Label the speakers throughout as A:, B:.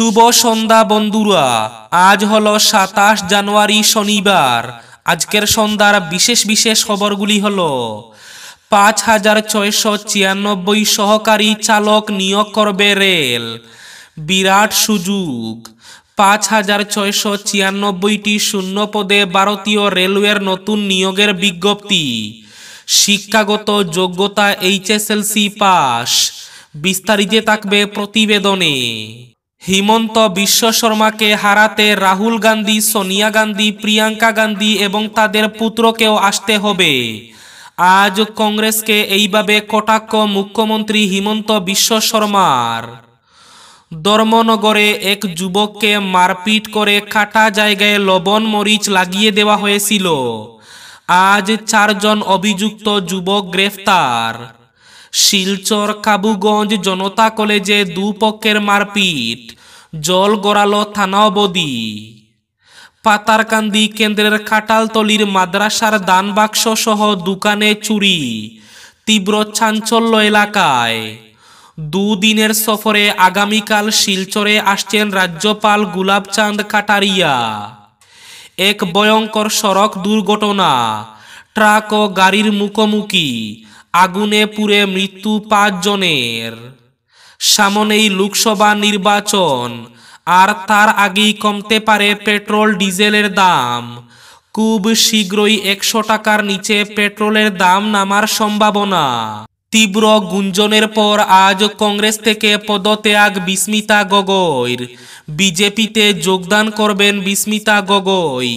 A: শুভ সন্ধ্যা বন্ধুরা আজ হলো সাতাশ জানুয়ারি শনিবার আজকের সন্ধ্যার বিশেষ বিশেষ খবরগুলি হল পাঁচ হাজার ছয়শো ছিয়ানব্বই সহকারী চালক নিয়োগ করবে রেল বিরাট সুযোগ পাঁচ হাজার ছয়শো ছিয়ানব্বইটি শূন্য পদে ভারতীয় রেলওয়ের নতুন নিয়োগের বিজ্ঞপ্তি শিক্ষাগত যোগ্যতা এইচএসএলসি পাস বিস্তারিত থাকবে প্রতিবেদনে হিমন্ত বিশ্ব শর্মাকে হারাতে রাহুল গান্ধী সোনিয়া গান্ধী প্রিয়াঙ্কা গান্ধী এবং তাদের পুত্রকেও আসতে হবে আজ কংগ্রেসকে এইভাবে কটাক্ষ মুখ্যমন্ত্রী হিমন্ত বিশ্ব শর্মার ধর্মনগরে এক যুবককে মারপিট করে কাটা জায়গায় লবণ মরিচ লাগিয়ে দেওয়া হয়েছিল আজ চারজন অভিযুক্ত যুবক গ্রেফতার শিলচর কাবুগঞ্জ জনতা কলেজে দুপক্ষের মারপিট জল গড়াল থানা অবধি পাতারকান্দি কেন্দ্রের খাটালতলির মাদ্রাসার দান বাক্স সহ দোকানে চুরি তীব্র চাঞ্চল্য এলাকায় দুদিনের সফরে আগামীকাল শিলচরে আসছেন রাজ্যপাল গুলাবচাঁদ কাটারিয়া এক ভয়ঙ্কর সড়ক দুর্ঘটনা ট্রাক ও গাড়ির মুখোমুখি আগুনে পুড়ে মৃত্যু পাঁচজনের সামনেই লোকসভা নির্বাচন আর তার আগেই কমতে পারে পেট্রোল ডিজেলের দাম খুব শীঘ্রই একশো টাকার নিচে পেট্রোলের দাম নামার সম্ভাবনা তীব্র গুঞ্জনের পর আজ কংগ্রেস থেকে পদত্যাগ বিস্মিতা গগৈর বিজেপিতে যোগদান করবেন বিস্মিতা গগৈ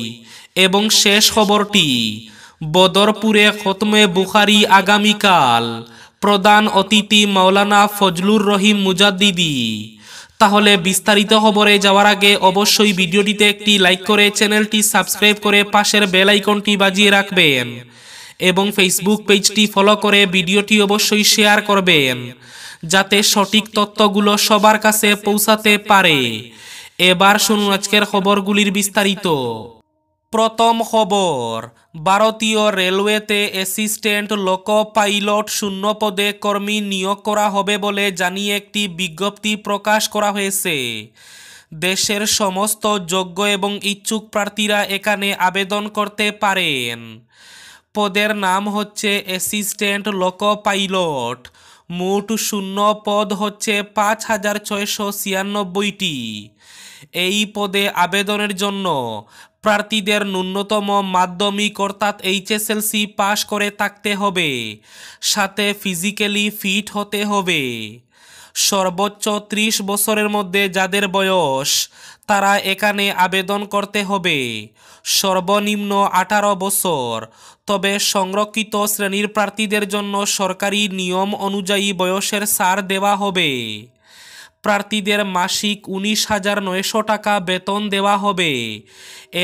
A: এবং শেষ খবরটি বদরপুরে খতমে বুখারি আগামীকাল প্রধান অতিথি মাওলানা ফজলুর রহিম মুজাদ্দিদি তাহলে বিস্তারিত খবরে যাওয়ার আগে অবশ্যই ভিডিওটিতে একটি লাইক করে চ্যানেলটি সাবস্ক্রাইব করে পাশের বেল আইকনটি বাজিয়ে রাখবেন এবং ফেসবুক পেজটি ফলো করে ভিডিওটি অবশ্যই শেয়ার করবেন যাতে সঠিক তথ্যগুলো সবার কাছে পৌঁছাতে পারে এবার শুনুন আজকের খবরগুলির বিস্তারিত প্রথম খবর ভারতীয় রেলওয়েতে অ্যাসিস্ট্যান্ট লোক পাইলট শূন্য পদে কর্মী নিয়োগ করা হবে বলে জানিয়ে একটি বিজ্ঞপ্তি প্রকাশ করা হয়েছে দেশের সমস্ত যোগ্য এবং ইচ্ছুক প্রার্থীরা এখানে আবেদন করতে পারেন পদের নাম হচ্ছে অ্যাসিস্ট্যান্ট লোক পাইলট মোট শূন্য পদ হচ্ছে পাঁচ হাজার ছয়শো ছিয়ানব্বইটি এই পদে আবেদনের জন্য প্রার্থীদের ন্যূনতম মাধ্যমিক অর্থাৎ এইচএসএলসি পাশ করে থাকতে হবে সাথে ফিজিক্যালি ফিট হতে হবে সর্বোচ্চ ত্রিশ বছরের মধ্যে যাদের বয়স তারা এখানে আবেদন করতে হবে সর্বনিম্ন আঠারো বছর তবে সংরক্ষিত শ্রেণীর প্রার্থীদের জন্য সরকারি নিয়ম অনুযায়ী বয়সের সার দেওয়া হবে প্রার্থীদের মাসিক উনিশ হাজার নয়শো টাকা বেতন দেওয়া হবে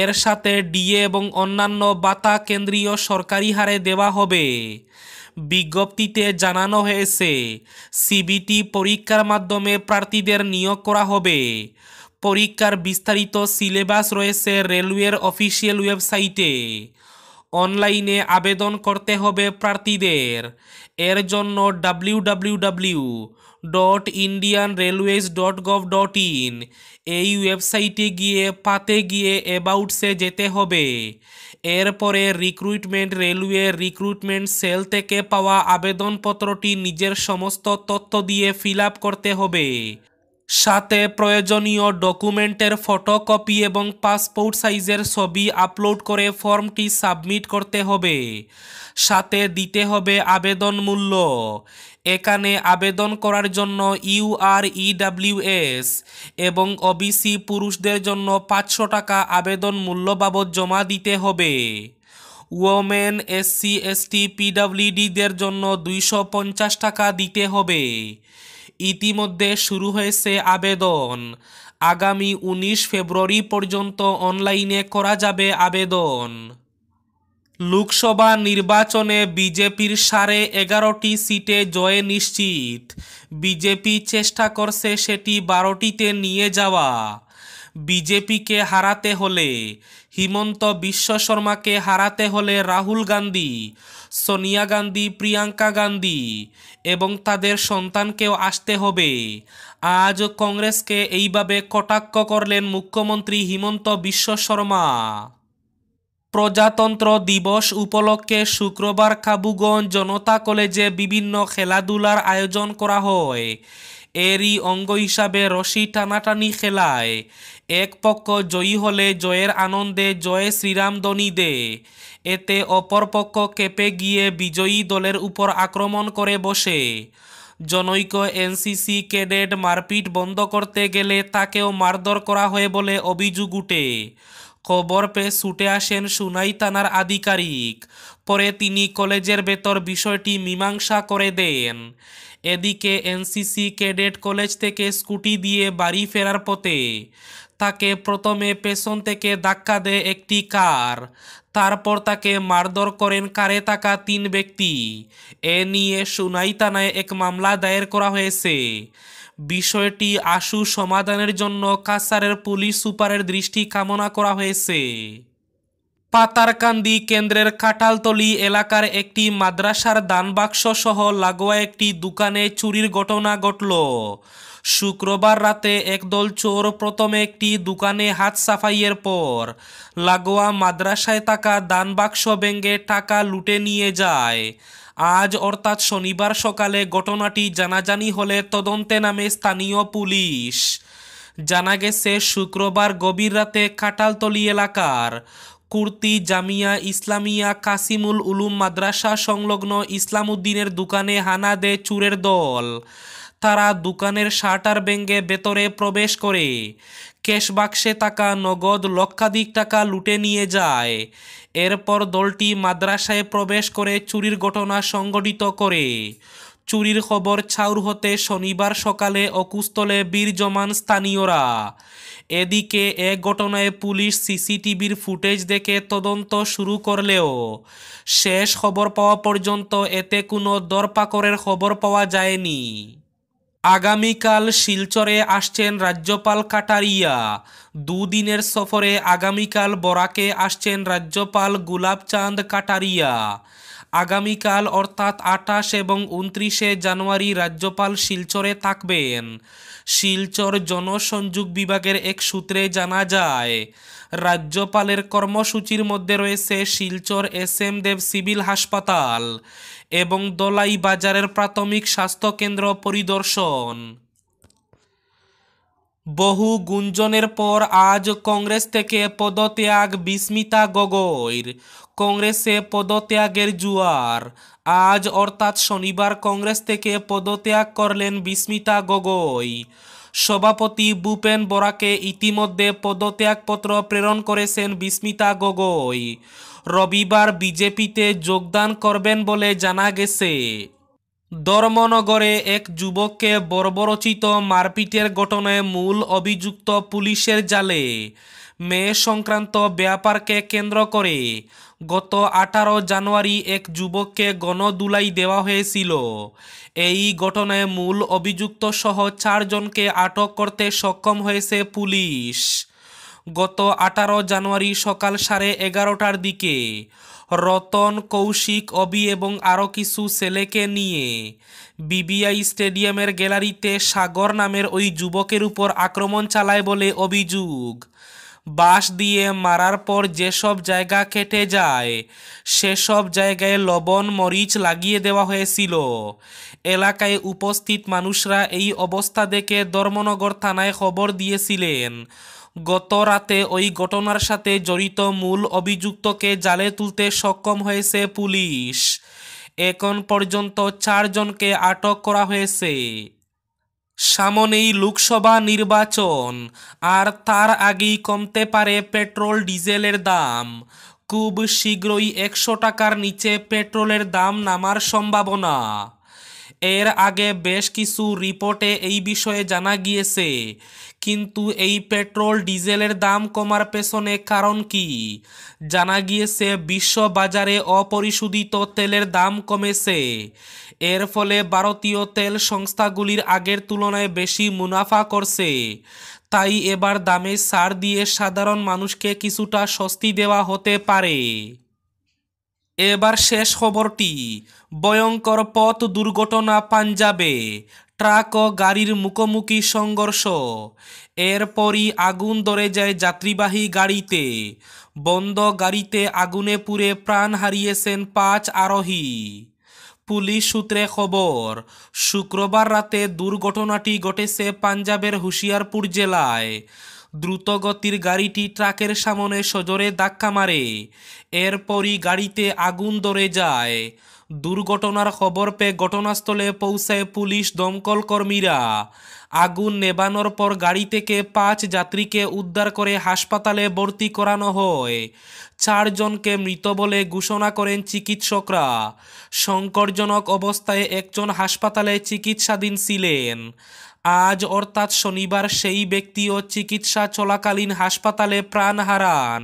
A: এর সাথে ডিএ এবং অন্যান্য বাতা কেন্দ্রীয় সরকারি হারে দেওয়া হবে বিজ্ঞপ্তিতে জানানো হয়েছে সিবিটি পরীক্ষার মাধ্যমে প্রার্থীদের নিয়োগ করা হবে পরীক্ষার বিস্তারিত সিলেবাস রয়েছে রেলওয়ের অফিসিয়াল ওয়েবসাইটে অনলাইনে আবেদন করতে হবে প্রার্থীদের এর জন্য W W W dot Indian Railways dot gov dot in এই ওয়েবসাইটে গিয়ে পাতে গিয়ে অ্যাবাউটসে যেতে হবে এরপরে রিক্রুটমেন্ট রেলওয়ে রিক্রুটমেন্ট সেল থেকে পাওয়া আবেদনপত্রটি নিজের সমস্ত তথ্য দিয়ে ফিল করতে হবে সাথে প্রয়োজনীয় ডকুমেন্টের ফটোকপি এবং পাসপোর্ট সাইজের ছবি আপলোড করে ফর্মটি সাবমিট করতে হবে সাথে দিতে হবে আবেদন মূল্য এখানে আবেদন করার জন্য ইউআর ইডাব্লিউএস এবং ওবিসি পুরুষদের জন্য পাঁচশো টাকা আবেদন মূল্য বাবদ জমা দিতে হবে ওমেন এসসি এসটি পিডাব্লিউডিদের জন্য দুইশো পঞ্চাশ টাকা দিতে হবে ইতিমধ্যে শুরু হয়েছে আবেদন আগামী উনিশ ফেব্রুয়ারি পর্যন্ত অনলাইনে করা যাবে আবেদন লোকসভা নির্বাচনে বিজেপির সাড়ে এগারোটি সিটে জয়ে নিশ্চিত বিজেপি চেষ্টা করছে সেটি বারোটিতে নিয়ে যাওয়া বিজেপিকে হারাতে হলে হিমন্ত বিশ্ব শর্মাকে হারাতে হলে রাহুল গান্ধী সোনিয়া গান্ধী প্রিয়াঙ্কা গান্ধী এবং তাদের সন্তানকেও আসতে হবে আজ কংগ্রেসকে এইভাবে কটাক্ষ করলেন মুখ্যমন্ত্রী হিমন্ত বিশ্ব শর্মা প্রজাতন্ত্র দিবস উপলক্ষে শুক্রবার খাবুগঞ্জ জনতা কলেজে বিভিন্ন খেলাধুলার আয়োজন করা হয় এরই অঙ্গ হিসাবে রশি টানাটানি খেলায় এক পক্ষ জয়ী হলে জয়ের আনন্দে জয় শ্রীরাম দনি দে এতে অপর পক্ষ কেঁপে গিয়ে বিজয়ী দলের উপর আক্রমণ করে বসে জনৈক এনসিসি ক্যাডেট মারপিট বন্ধ করতে গেলে তাকেও মারধর করা হয় বলে অভিযোগ উঠে খবর পেয়ে ছুটে আসেন সুনাই থানার আধিকারিক পরে তিনি কলেজের ভেতর বিষয়টি মীমাংসা করে দেন এদিকে এনসিসি ক্যাডেট কলেজ থেকে স্কুটি দিয়ে বাড়ি ফেরার পথে তাকে প্রথমে পেছন থেকে ধাক্কা দেয় একটি কার তারপর তাকে মারধর করেন কারে থাকা তিন ব্যক্তি এ নিয়ে সুনাই থানায় এক মামলা দায়ের করা হয়েছে বিষয়টি আশু সমাধানের জন্য কাসারের পুলিশ সুপারের দৃষ্টি কামনা করা হয়েছে পাতারকান্দি কেন্দ্রের কাটালতলি এলাকার একটি মাদ্রাসার দানবাক্স সহ লাগোয়া একটি দোকানে চুরির ঘটনা ঘটল শুক্রবার রাতে একদল চোর প্রথমে একটি দোকানে হাত সাফাইয়ের পর লাগোয়া মাদ্রাসায় থাকা দানবাক্স ভেঙে টাকা লুটে নিয়ে যায় আজ অর্থাৎ শনিবার সকালে ঘটনাটি জানাজানি হলে তদন্তে নামে স্থানীয় পুলিশ জানা গেছে শুক্রবার গভীর রাতে কাটালতলি এলাকার কুর্তি জামিয়া ইসলামিয়া কাসিমুল উলুম মাদ্রাসা সংলগ্ন ইসলামউদ্দিনের দোকানে হানা দেয় চুরের দল তারা দোকানের শাটার ব্যাঙ্গে ভেতরে প্রবেশ করে ক্যাশ বাক্সে থাকা নগদ লক্ষাধিক টাকা লুটে নিয়ে যায় এরপর দলটি মাদ্রাসায় প্রবেশ করে চুরির ঘটনা সংগঠিত করে চুরির খবর ছাউর হতে শনিবার সকালে অকুস্থলে বীর জমান স্থানীয়রা এদিকে এ ঘটনায় পুলিশ সিসিটিভির ফুটেজ দেখে তদন্ত শুরু করলেও শেষ খবর পাওয়া পর্যন্ত এতে কোনো দরপাকরের খবর পাওয়া যায়নি আগামীকাল শিলচরে আসছেন রাজ্যপাল কাটারিয়া দুদিনের সফরে আগামীকাল বরাকে আসছেন রাজ্যপাল গুলাবচাঁদ কাটারিয়া আগামীকাল অর্থাৎ আঠাশ এবং উনত্রিশে জানুয়ারি রাজ্যপাল শিলচরে থাকবেন শিলচর জনসংযোগ বিভাগের এক সূত্রে জানা যায় রাজ্যপালের কর্মসূচির মধ্যে রয়েছে Silchar S M Dev civil হাসপাতাল এবং দলাই বাজারের প্রাথমিক স্বাস্থ্যকেন্দ্র পরিদর্শন বহু গুঞ্জনের পর আজ কংগ্রেস থেকে পদত্যাগ বিস্মিতা গগৈর কংগ্রেসে পদত্যাগের জুয়ার আজ অর্থাৎ শনিবার কংগ্রেস থেকে পদত্যাগ করলেন বিস্মিতা গগৈ সভাপতি ভূপেন বরাকে ইতিমধ্যে পদত্যাগপত্র প্রেরণ করেছেন বিস্মিতা গগৈ রবিবার বিজেপিতে যোগদান করবেন বলে জানা গেছে ধর্মনগরে এক যুবককে বর্বরচিত মারপিটের ঘটনায় মূল অভিযুক্ত পুলিশের জালে মেয়ে সংক্রান্ত ব্যাপারকে কেন্দ্র করে গত আঠারো জানুয়ারি এক যুবককে গণদুলাই দেওয়া হয়েছিল এই ঘটনায় মূল অভিযুক্ত সহ চারজনকে আটক করতে সক্ষম হয়েছে পুলিশ গত আঠারো জানুয়ারি সকাল সাড়ে এগারোটার দিকে রতন কৌশিক অবি এবং আরও কিছু ছেলেকে নিয়ে বিবিআই স্টেডিয়ামের গ্যালারিতে সাগর নামের ওই যুবকের উপর আক্রমণ চালায় বলে অভিযোগ বাঁশ দিয়ে মারার পর যেসব জায়গা কেটে যায় সেসব জায়গায় লবণ মরিচ লাগিয়ে দেওয়া হয়েছিল এলাকায় উপস্থিত মানুষরা এই অবস্থা দেখে ধর্মনগর থানায় খবর দিয়েছিলেন গত রাতে ওই ঘটনার সাথে জড়িত মূল অভিযুক্তকে জালে তুলতে সক্ষম হয়েছে পুলিশ এখন পর্যন্ত চারজনকে আটক করা হয়েছে সামনেই লোকসভা নির্বাচন আর তার আগেই কমতে পারে পেট্রোল ডিজেলের দাম খুব শীঘ্রই একশো টাকার নিচে পেট্রোলের দাম নামার সম্ভাবনা এর আগে বেশ কিছু রিপোর্টে এই বিষয়ে জানা গিয়েছে কিন্তু এই পেট্রোল ডিজেলের দাম কমার পেছনে কারণ কি জানা গিয়েছে বিশ্ব বাজারে অপরিশোধিত তেলের দাম কমেছে এর ফলে ভারতীয় তেল সংস্থাগুলির আগের তুলনায় বেশি মুনাফা করছে তাই এবার দামে সার দিয়ে সাধারণ মানুষকে কিছুটা স্বস্তি দেওয়া হতে পারে এবার শেষ খবরটি ভয়ঙ্কর পথ দুর্ঘটনা পাঞ্জাবে ট্রাক ও গাড়ির মুখোমুখি সংঘর্ষ এরপরই আগুন ধরে যায় যাত্রীবাহী গাড়িতে বন্ধ গাড়িতে আগুনে পুড়ে প্রাণ হারিয়েছেন পাঁচ আরোহী পুলিশ সূত্রে খবর শুক্রবার রাতে দুর্ঘটনাটি ঘটেছে পাঞ্জাবের হুশিয়ারপুর জেলায় দ্রুতগতির গাড়িটি ট্রাকের সামনে সজোরে ধাক্কা মারে এরপরই গাড়িতে আগুন ধরে যায় দুর্ঘটনার খবর পেয়ে ঘটনাস্থলে পৌঁছায় পুলিশ দমকল কর্মীরা আগুন নেবানোর পর গাড়ি থেকে পাঁচ যাত্রীকে উদ্ধার করে হাসপাতালে ভর্তি করানো হয় চারজনকে মৃত বলে ঘোষণা করেন চিকিৎসকরা সংকটজনক অবস্থায় একজন হাসপাতালে চিকিৎসাধীন ছিলেন আজ অর্থাৎ শনিবার সেই ব্যক্তিও চিকিৎসা চলাকালীন হাসপাতালে প্রাণ হারান